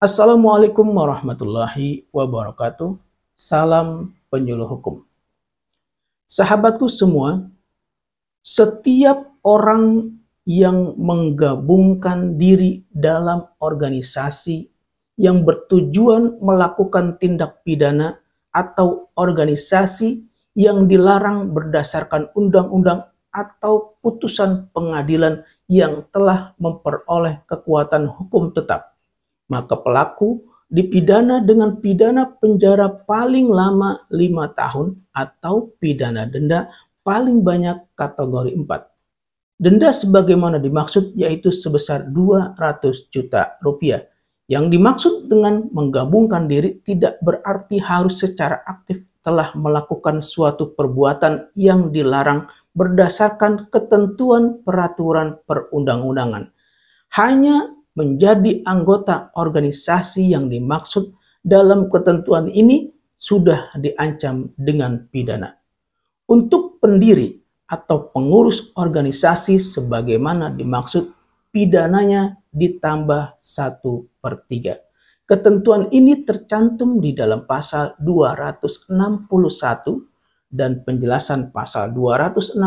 Assalamualaikum warahmatullahi wabarakatuh. Salam penyuluh hukum. Sahabatku semua, setiap orang yang menggabungkan diri dalam organisasi yang bertujuan melakukan tindak pidana atau organisasi yang dilarang berdasarkan undang-undang atau putusan pengadilan yang telah memperoleh kekuatan hukum tetap, maka pelaku dipidana dengan pidana penjara paling lama 5 tahun atau pidana denda paling banyak kategori 4. Denda sebagaimana dimaksud yaitu sebesar 200 juta rupiah. Yang dimaksud dengan menggabungkan diri tidak berarti harus secara aktif telah melakukan suatu perbuatan yang dilarang berdasarkan ketentuan peraturan perundang-undangan. Hanya menjadi anggota organisasi yang dimaksud dalam ketentuan ini sudah diancam dengan pidana. Untuk pendiri atau pengurus organisasi sebagaimana dimaksud pidananya ditambah satu per 3. Ketentuan ini tercantum di dalam pasal 261 dan penjelasan pasal 261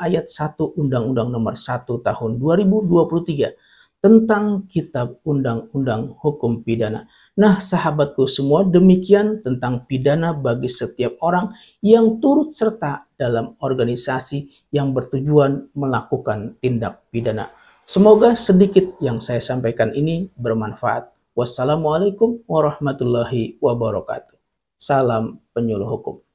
ayat 1 Undang-Undang Nomor 1 Tahun 2023 tentang Kitab Undang-Undang Hukum Pidana. Nah, sahabatku semua, demikian tentang pidana bagi setiap orang yang turut serta dalam organisasi yang bertujuan melakukan tindak pidana. Semoga sedikit yang saya sampaikan ini bermanfaat Wassalamualaikum warahmatullahi wabarakatuh. Salam penyuluh hukum.